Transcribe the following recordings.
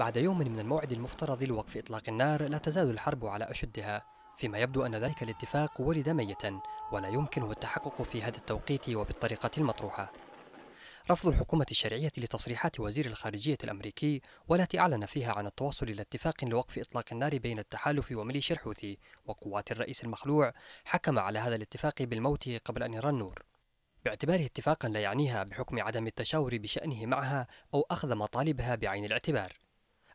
بعد يوم من الموعد المفترض لوقف إطلاق النار لا تزال الحرب على أشدها فيما يبدو أن ذلك الاتفاق ولد ميتا ولا يمكنه التحقق في هذا التوقيت وبالطريقة المطروحة رفض الحكومة الشرعية لتصريحات وزير الخارجية الأمريكي والتي أعلن فيها عن التوصل إلى اتفاق لوقف إطلاق النار بين التحالف وميليشيا الحوثي وقوات الرئيس المخلوع حكم على هذا الاتفاق بالموت قبل أن يرى النور باعتباره اتفاقا لا يعنيها بحكم عدم التشاور بشأنه معها أو أخذ مطالبها بعين الاعتبار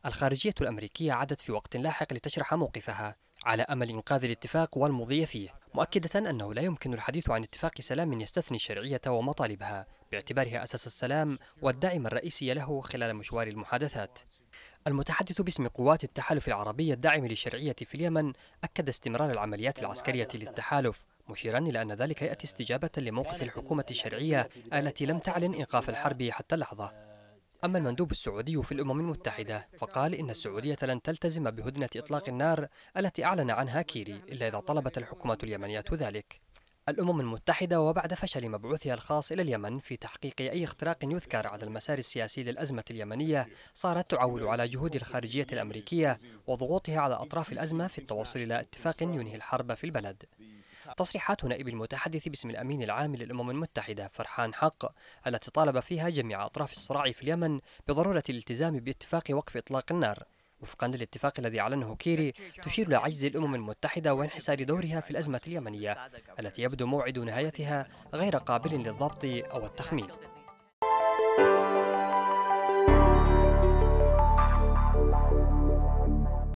الخارجية الأمريكية عادت في وقت لاحق لتشرح موقفها على أمل إنقاذ الاتفاق والمضي فيه مؤكدة أنه لا يمكن الحديث عن اتفاق سلام يستثني الشرعية ومطالبها باعتبارها أساس السلام والداعم الرئيسي له خلال مشوار المحادثات المتحدث باسم قوات التحالف العربي الداعم للشرعية في اليمن أكد استمرار العمليات العسكرية للتحالف مشيرا إلى أن ذلك يأتي استجابة لموقف الحكومة الشرعية التي لم تعلن إيقاف الحرب حتى اللحظة أما المندوب السعودي في الأمم المتحدة فقال إن السعودية لن تلتزم بهدنة إطلاق النار التي أعلن عنها كيري إلا إذا طلبت الحكومة اليمنية ذلك الأمم المتحدة وبعد فشل مبعوثها الخاص إلى اليمن في تحقيق أي اختراق يذكر على المسار السياسي للأزمة اليمنية صارت تعول على جهود الخارجية الأمريكية وضغوطها على أطراف الأزمة في التوصل إلى اتفاق ينهي الحرب في البلد تصريحات نائب المتحدث باسم الأمين العام للأمم المتحدة فرحان حق التي طالب فيها جميع أطراف الصراع في اليمن بضرورة الالتزام باتفاق وقف إطلاق النار وفقا للاتفاق الذي أعلنه كيري تشير لعجز الأمم المتحدة وانحسار دورها في الأزمة اليمنية التي يبدو موعد نهايتها غير قابل للضبط أو التخمين